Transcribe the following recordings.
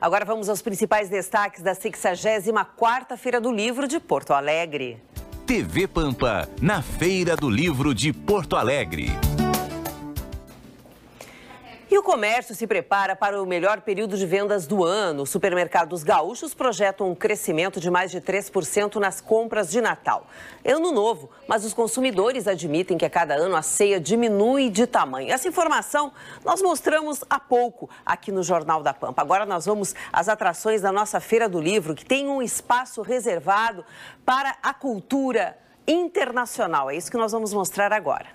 Agora vamos aos principais destaques da 64ª Feira do Livro de Porto Alegre. TV Pampa, na Feira do Livro de Porto Alegre. E o comércio se prepara para o melhor período de vendas do ano. Os supermercados gaúchos projetam um crescimento de mais de 3% nas compras de Natal. É ano novo, mas os consumidores admitem que a cada ano a ceia diminui de tamanho. Essa informação nós mostramos há pouco aqui no Jornal da Pampa. Agora nós vamos às atrações da nossa Feira do Livro, que tem um espaço reservado para a cultura internacional. É isso que nós vamos mostrar agora.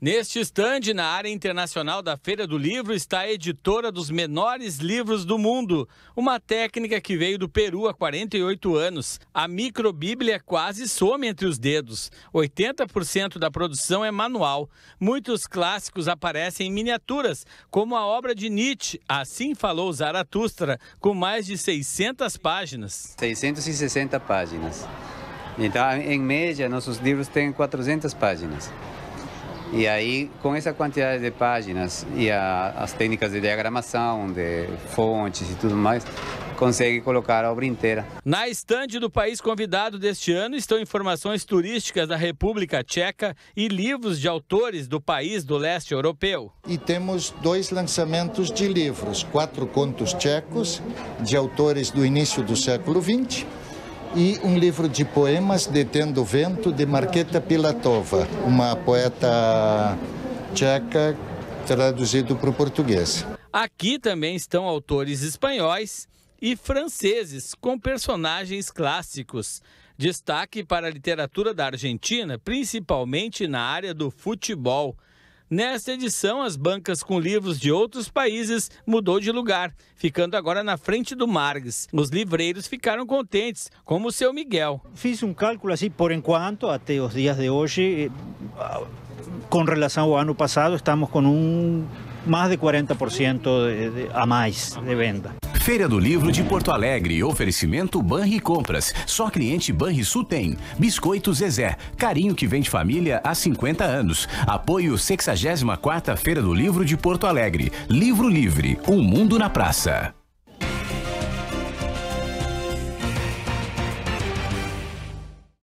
Neste estande, na área internacional da Feira do Livro, está a editora dos menores livros do mundo, uma técnica que veio do Peru há 48 anos. A microbíblia quase some entre os dedos. 80% da produção é manual. Muitos clássicos aparecem em miniaturas, como a obra de Nietzsche, Assim Falou Zaratustra, com mais de 600 páginas. 660 páginas. Então, em média, nossos livros têm 400 páginas. E aí, com essa quantidade de páginas e a, as técnicas de diagramação, de fontes e tudo mais, consegue colocar a obra inteira. Na estande do país convidado deste ano estão informações turísticas da República Tcheca e livros de autores do país do leste europeu. E temos dois lançamentos de livros: quatro contos tchecos de autores do início do século XX e um livro de poemas, Detendo o Vento, de Marqueta Pilatova, uma poeta tcheca traduzido para o português. Aqui também estão autores espanhóis e franceses com personagens clássicos. Destaque para a literatura da Argentina, principalmente na área do futebol. Nesta edição, as bancas com livros de outros países mudou de lugar, ficando agora na frente do Margs. Os livreiros ficaram contentes, como o seu Miguel. Fiz um cálculo assim, por enquanto, até os dias de hoje, eh, com relação ao ano passado, estamos com um mais de 40% de, de, a mais de venda. Feira do Livro de Porto Alegre, oferecimento Banri Compras. Só cliente Banrisul tem. Biscoito Zezé, carinho que vem de família há 50 anos. Apoio 64ª Feira do Livro de Porto Alegre. Livro Livre, um mundo na praça.